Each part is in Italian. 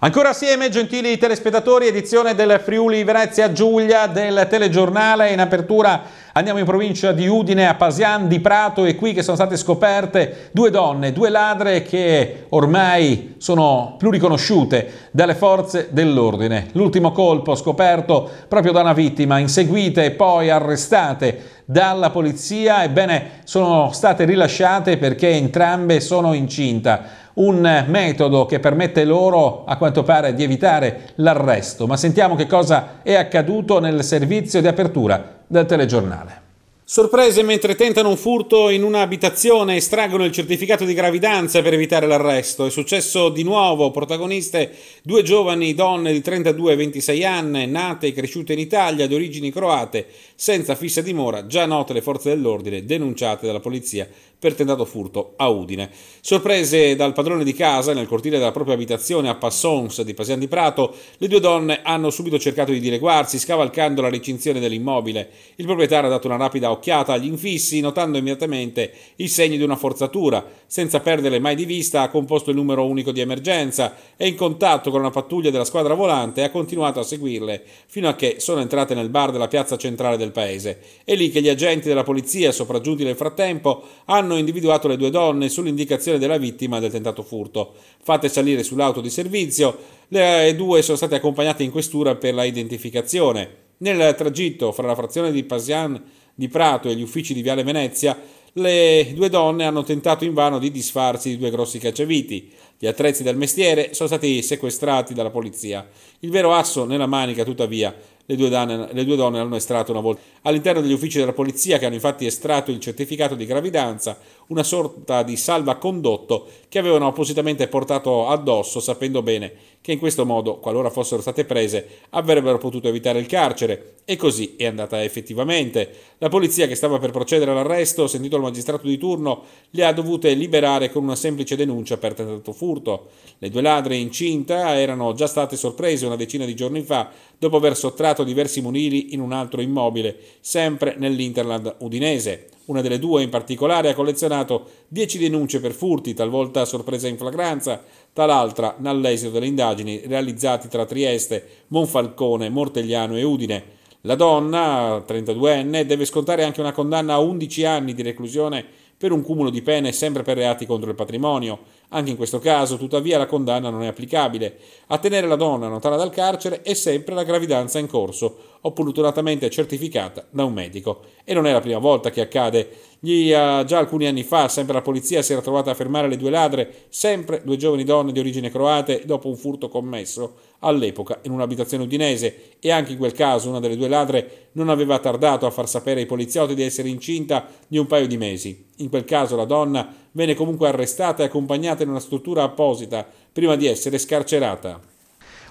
Ancora assieme, gentili telespettatori, edizione del Friuli Venezia Giulia del telegiornale. In apertura andiamo in provincia di Udine, a Pasian di Prato e qui che sono state scoperte due donne, due ladre che ormai sono più riconosciute dalle forze dell'ordine. L'ultimo colpo scoperto proprio da una vittima, inseguite e poi arrestate dalla polizia, ebbene sono state rilasciate perché entrambe sono incinta un metodo che permette loro, a quanto pare, di evitare l'arresto. Ma sentiamo che cosa è accaduto nel servizio di apertura del telegiornale. Sorprese mentre tentano un furto in un'abitazione, e estraggono il certificato di gravidanza per evitare l'arresto. È successo di nuovo, protagoniste due giovani donne di 32 e 26 anni, nate e cresciute in Italia, di origini croate, senza fissa dimora, già note le forze dell'ordine, denunciate dalla polizia per tentato furto a Udine. Sorprese dal padrone di casa nel cortile della propria abitazione a Passons di Pasian di Prato, le due donne hanno subito cercato di dileguarsi, scavalcando la recinzione dell'immobile. Il proprietario ha dato una rapida un'occhiata agli infissi, notando immediatamente i segni di una forzatura. Senza perdere mai di vista, ha composto il numero unico di emergenza e in contatto con una pattuglia della squadra volante ha continuato a seguirle fino a che sono entrate nel bar della piazza centrale del paese. È lì che gli agenti della polizia, sopraggiunti nel frattempo, hanno individuato le due donne sull'indicazione della vittima del tentato furto. Fatte salire sull'auto di servizio, le due sono state accompagnate in questura per la identificazione. Nel tragitto fra la frazione di Pasian di Prato e gli uffici di Viale Venezia, le due donne hanno tentato invano di disfarsi di due grossi cacciaviti. Gli attrezzi del mestiere sono stati sequestrati dalla polizia. Il vero asso nella manica, tuttavia, le due, donne, le due donne l'hanno estratto una volta. All'interno degli uffici della polizia, che hanno infatti estratto il certificato di gravidanza, una sorta di salvacondotto che avevano appositamente portato addosso sapendo bene che in questo modo, qualora fossero state prese, avrebbero potuto evitare il carcere. E così è andata effettivamente. La polizia che stava per procedere all'arresto, sentito il magistrato di turno, le ha dovute liberare con una semplice denuncia per tentato furto. Le due ladre incinta erano già state sorprese una decina di giorni fa dopo aver sottratto diversi munili in un altro immobile, sempre nell'Interland udinese. Una delle due in particolare ha collezionato 10 denunce per furti, talvolta sorpresa in flagranza, tal'altra nell'esito delle indagini realizzate tra Trieste, Monfalcone, Mortegliano e Udine. La donna, 32enne, deve scontare anche una condanna a 11 anni di reclusione per un cumulo di pene sempre per reati contro il patrimonio anche in questo caso, tuttavia, la condanna non è applicabile. A tenere la donna lontana dal carcere è sempre la gravidanza in corso, opportunatamente certificata da un medico. E non è la prima volta che accade. Gli, uh, già alcuni anni fa, sempre la polizia si era trovata a fermare le due ladre, sempre due giovani donne di origine croate, dopo un furto commesso all'epoca in un'abitazione udinese. E anche in quel caso una delle due ladre non aveva tardato a far sapere ai poliziotti di essere incinta di un paio di mesi. In quel caso la donna viene comunque arrestata e accompagnata in una struttura apposita prima di essere scarcerata.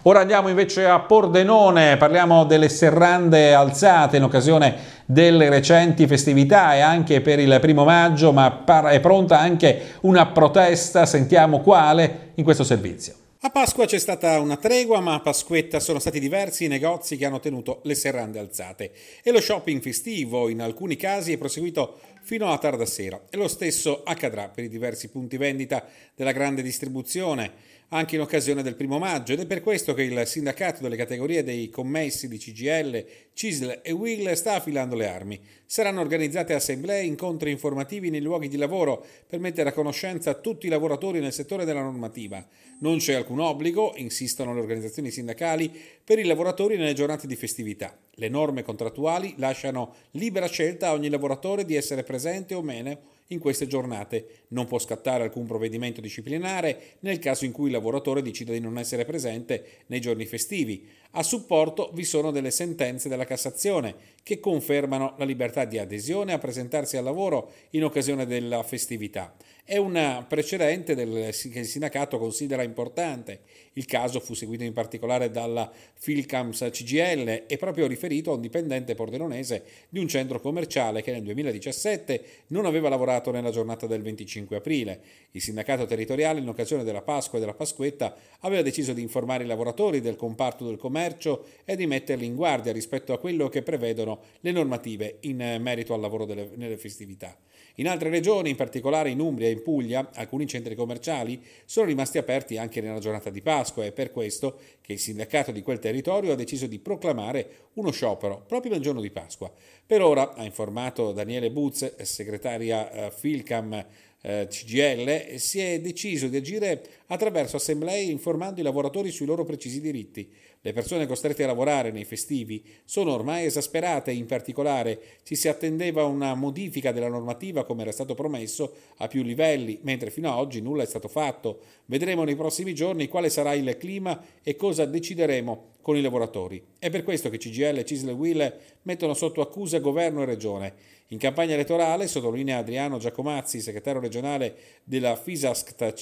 Ora andiamo invece a Pordenone, parliamo delle serrande alzate in occasione delle recenti festività e anche per il primo maggio, ma è pronta anche una protesta, sentiamo quale, in questo servizio. A Pasqua c'è stata una tregua, ma a Pasquetta sono stati diversi i negozi che hanno tenuto le serrande alzate e lo shopping festivo in alcuni casi è proseguito fino a tarda sera e lo stesso accadrà per i diversi punti vendita della grande distribuzione anche in occasione del primo maggio ed è per questo che il sindacato delle categorie dei commessi di CGL, CISL e WIL sta affilando le armi. Saranno organizzate assemblee, e incontri informativi nei luoghi di lavoro per mettere a conoscenza tutti i lavoratori nel settore della normativa. Non c'è alcun obbligo, insistono le organizzazioni sindacali, per i lavoratori nelle giornate di festività. Le norme contrattuali lasciano libera scelta a ogni lavoratore di essere presente o meno in queste giornate. Non può scattare alcun provvedimento disciplinare nel caso in cui il lavoratore decida di non essere presente nei giorni festivi. A supporto vi sono delle sentenze della Cassazione che confermano la libertà di adesione a presentarsi al lavoro in occasione della festività. È un precedente del, che il sindacato considera importante. Il caso fu seguito in particolare dalla Filcams CGL e proprio riferito a un dipendente pordenonese di un centro commerciale che nel 2017 non aveva lavorato nella giornata del 25 aprile. Il sindacato territoriale, in occasione della Pasqua e della Pasquetta, aveva deciso di informare i lavoratori del comparto del commercio e di metterli in guardia rispetto a quello che prevedono le normative in merito al lavoro delle, nelle festività. In altre regioni, in particolare in Umbria e in Puglia alcuni centri commerciali sono rimasti aperti anche nella giornata di Pasqua È per questo che il sindacato di quel territorio ha deciso di proclamare uno sciopero proprio nel giorno di Pasqua. Per ora, ha informato Daniele Buz, segretaria eh, Filcam eh, CGL, si è deciso di agire attraverso assemblee informando i lavoratori sui loro precisi diritti. Le persone costrette a lavorare nei festivi sono ormai esasperate, in particolare ci si attendeva una modifica della normativa come era stato promesso a più livelli, mentre fino ad oggi nulla è stato fatto. Vedremo nei prossimi giorni quale sarà il clima e cosa decideremo con i lavoratori. È per questo che CGL, e Cisle e Will mettono sotto accusa governo e regione. In campagna elettorale, sottolinea Adriano Giacomazzi, segretario regionale della FISASCT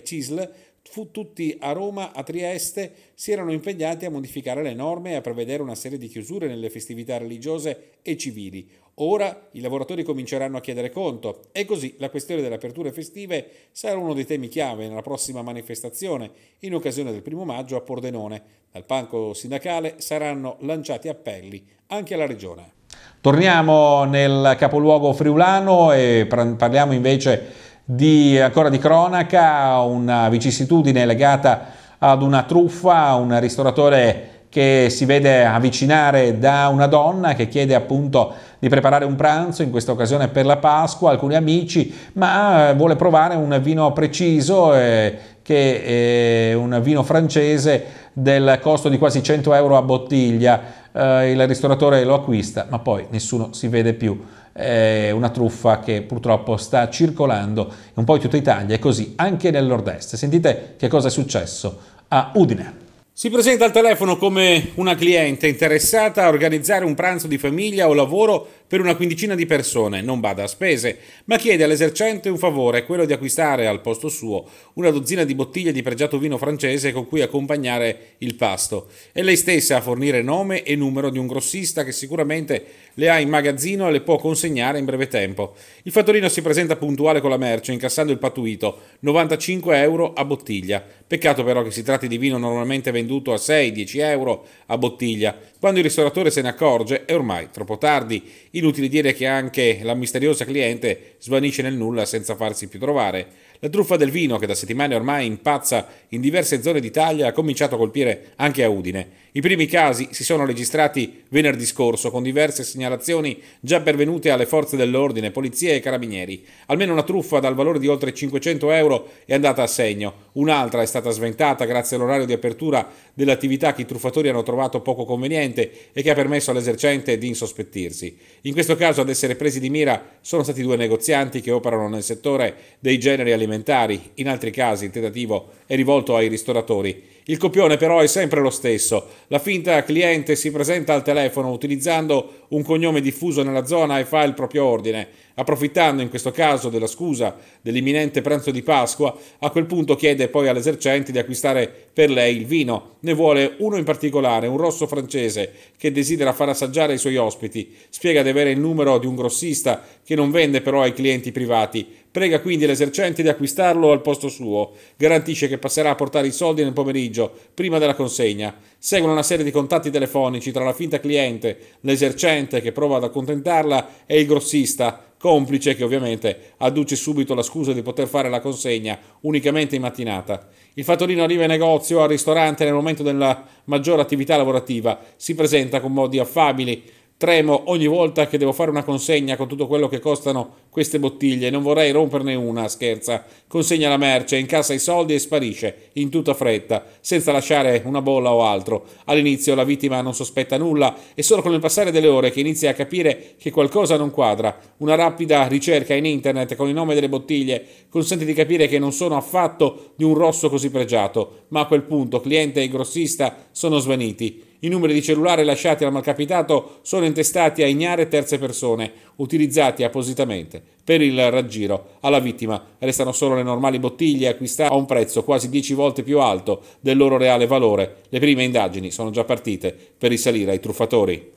Cisle, fu tutti a Roma, a Trieste, si erano impegnati a modificare le norme e a prevedere una serie di chiusure nelle festività religiose e civili. Ora i lavoratori cominceranno a chiedere conto e così la questione delle aperture festive sarà uno dei temi chiave nella prossima manifestazione in occasione del primo maggio a Pordenone. Dal palco sindacale saranno lanciati appelli anche alla regione. Torniamo nel capoluogo friulano e parliamo invece di, ancora di cronaca, una vicissitudine legata ad una truffa, un ristoratore che si vede avvicinare da una donna che chiede appunto di preparare un pranzo, in questa occasione per la Pasqua, alcuni amici, ma eh, vuole provare un vino preciso, eh, che è un vino francese del costo di quasi 100 euro a bottiglia. Eh, il ristoratore lo acquista, ma poi nessuno si vede più eh, una truffa che purtroppo sta circolando un po' in tutta Italia e così anche nel nord-est. Sentite che cosa è successo a Udine. Si presenta al telefono come una cliente interessata a organizzare un pranzo di famiglia o lavoro per una quindicina di persone, non bada a spese, ma chiede all'esercente un favore, quello di acquistare al posto suo una dozzina di bottiglie di pregiato vino francese con cui accompagnare il pasto. È lei stessa a fornire nome e numero di un grossista che sicuramente le ha in magazzino e le può consegnare in breve tempo. Il fattorino si presenta puntuale con la merce, incassando il patuito, 95 euro a bottiglia. Peccato però che si tratti di vino normalmente venduto a 6-10 euro a bottiglia. Quando il ristoratore se ne accorge è ormai troppo tardi. Inutile dire che anche la misteriosa cliente svanisce nel nulla senza farsi più trovare. La truffa del vino, che da settimane ormai impazza in diverse zone d'Italia, ha cominciato a colpire anche a Udine. I primi casi si sono registrati venerdì scorso con diverse segnalazioni già pervenute alle forze dell'ordine, polizia e carabinieri. Almeno una truffa dal valore di oltre 500 euro è andata a segno, un'altra è stata sventata grazie all'orario di apertura dell'attività che i truffatori hanno trovato poco conveniente e che ha permesso all'esercente di insospettirsi. In questo caso ad essere presi di mira sono stati due negozianti che operano nel settore dei generi alimentari, in altri casi il tentativo è rivolto ai ristoratori. Il copione però è sempre lo stesso. La finta cliente si presenta al telefono utilizzando un cognome diffuso nella zona e fa il proprio ordine, approfittando in questo caso della scusa dell'imminente pranzo di Pasqua, a quel punto chiede poi all'esercente di acquistare per lei il vino. Ne vuole uno in particolare, un rosso francese, che desidera far assaggiare ai suoi ospiti. Spiega di avere il numero di un grossista che non vende però ai clienti privati, Prega quindi l'esercente di acquistarlo al posto suo. Garantisce che passerà a portare i soldi nel pomeriggio, prima della consegna. Seguono una serie di contatti telefonici tra la finta cliente, l'esercente che prova ad accontentarla e il grossista, complice che ovviamente adduce subito la scusa di poter fare la consegna unicamente in mattinata. Il fattorino arriva in negozio, al ristorante nel momento della maggiore attività lavorativa, si presenta con modi affabili, Tremo ogni volta che devo fare una consegna con tutto quello che costano queste bottiglie, non vorrei romperne una, scherza. Consegna la merce, incassa i soldi e sparisce, in tutta fretta, senza lasciare una bolla o altro. All'inizio la vittima non sospetta nulla, è solo con il passare delle ore che inizia a capire che qualcosa non quadra. Una rapida ricerca in internet con il nome delle bottiglie consente di capire che non sono affatto di un rosso così pregiato, ma a quel punto cliente e grossista sono svaniti. I numeri di cellulare lasciati al malcapitato sono intestati a ignare terze persone, utilizzati appositamente per il raggiro. Alla vittima restano solo le normali bottiglie acquistate a un prezzo quasi 10 volte più alto del loro reale valore. Le prime indagini sono già partite per risalire ai truffatori.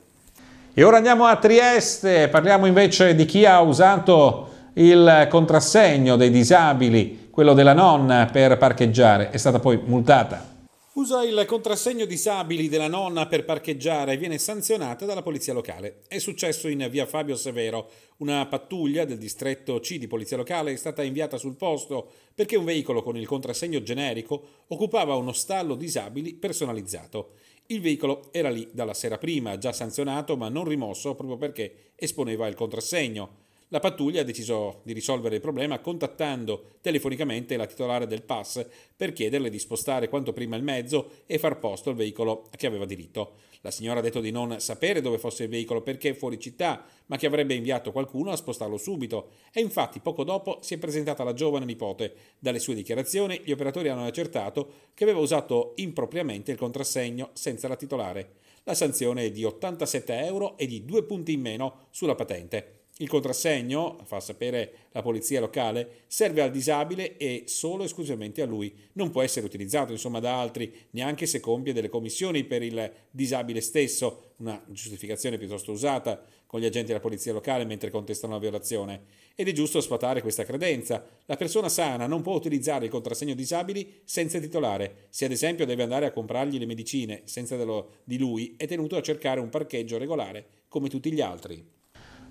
E ora andiamo a Trieste, parliamo invece di chi ha usato il contrassegno dei disabili, quello della nonna, per parcheggiare. È stata poi multata. Usa il contrassegno disabili della nonna per parcheggiare e viene sanzionata dalla polizia locale. È successo in via Fabio Severo. Una pattuglia del distretto C di polizia locale è stata inviata sul posto perché un veicolo con il contrassegno generico occupava uno stallo disabili personalizzato. Il veicolo era lì dalla sera prima, già sanzionato ma non rimosso proprio perché esponeva il contrassegno. La pattuglia ha deciso di risolvere il problema contattando telefonicamente la titolare del pass per chiederle di spostare quanto prima il mezzo e far posto al veicolo che aveva diritto. La signora ha detto di non sapere dove fosse il veicolo perché fuori città, ma che avrebbe inviato qualcuno a spostarlo subito. E infatti poco dopo si è presentata la giovane nipote. Dalle sue dichiarazioni gli operatori hanno accertato che aveva usato impropriamente il contrassegno senza la titolare. La sanzione è di 87 euro e di due punti in meno sulla patente. Il contrassegno, fa sapere la polizia locale, serve al disabile e solo esclusivamente a lui. Non può essere utilizzato insomma da altri, neanche se compie delle commissioni per il disabile stesso, una giustificazione piuttosto usata con gli agenti della polizia locale mentre contestano la violazione. Ed è giusto sfatare questa credenza. La persona sana non può utilizzare il contrassegno disabili senza titolare. Se ad esempio deve andare a comprargli le medicine senza di lui, è tenuto a cercare un parcheggio regolare come tutti gli altri.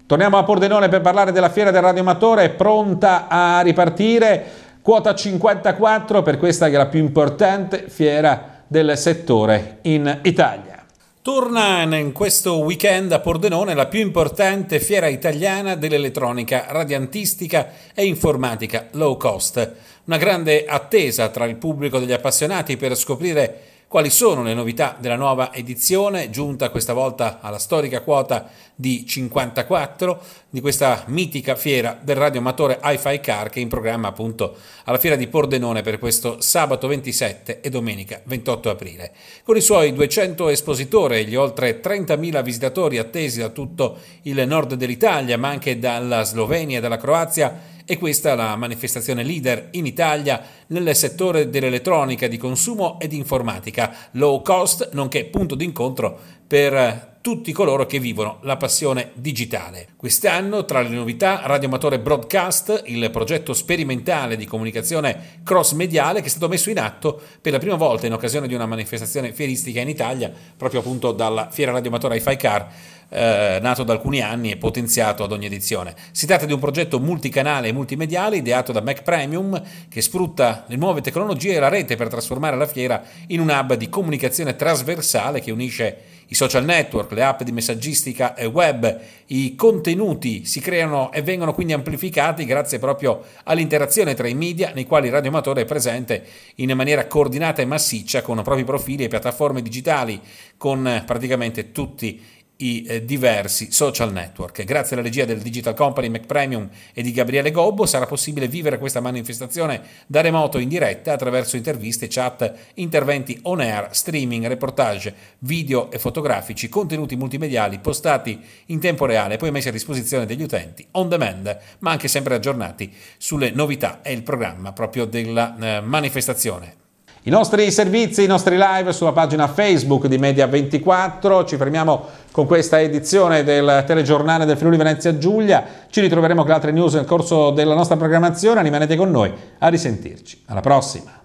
Torniamo a Pordenone per parlare della fiera del radioamatore, pronta a ripartire, quota 54 per questa che è la più importante fiera del settore in Italia. Torna in questo weekend a Pordenone la più importante fiera italiana dell'elettronica radiantistica e informatica low cost. Una grande attesa tra il pubblico degli appassionati per scoprire quali sono le novità della nuova edizione, giunta questa volta alla storica quota di 54 di questa mitica fiera del radioamatore Hi-Fi Car che è in programma appunto alla fiera di Pordenone per questo sabato 27 e domenica 28 aprile. Con i suoi 200 espositori e gli oltre 30.000 visitatori attesi da tutto il nord dell'Italia, ma anche dalla Slovenia e dalla Croazia, è questa la manifestazione leader in Italia nel settore dell'elettronica di consumo ed informatica, low cost nonché punto d'incontro per tutti coloro che vivono la passione digitale. Quest'anno, tra le novità, Radio Amatore Broadcast, il progetto sperimentale di comunicazione cross-mediale che è stato messo in atto per la prima volta in occasione di una manifestazione fieristica in Italia, proprio appunto dalla Fiera Radio Amatore hi Car, eh, nato da alcuni anni e potenziato ad ogni edizione. Si tratta di un progetto multicanale e multimediale ideato da Mac Premium che sfrutta le nuove tecnologie e la rete per trasformare la fiera in un hub di comunicazione trasversale che unisce i social network, le app di messaggistica e web, i contenuti si creano e vengono quindi amplificati grazie proprio all'interazione tra i media nei quali il radioamatore è presente in maniera coordinata e massiccia con propri profili e piattaforme digitali, con praticamente tutti i i eh, diversi social network. Grazie alla regia del Digital Company Mac Premium e di Gabriele Gobbo sarà possibile vivere questa manifestazione da remoto in diretta attraverso interviste, chat, interventi on air, streaming, reportage, video e fotografici, contenuti multimediali postati in tempo reale e poi messi a disposizione degli utenti on demand, ma anche sempre aggiornati sulle novità e il programma proprio della eh, manifestazione. I nostri servizi, i nostri live sulla pagina Facebook di Media24, ci fermiamo con questa edizione del telegiornale del Friuli Venezia Giulia, ci ritroveremo con altre news nel corso della nostra programmazione, rimanete con noi, a risentirci, alla prossima!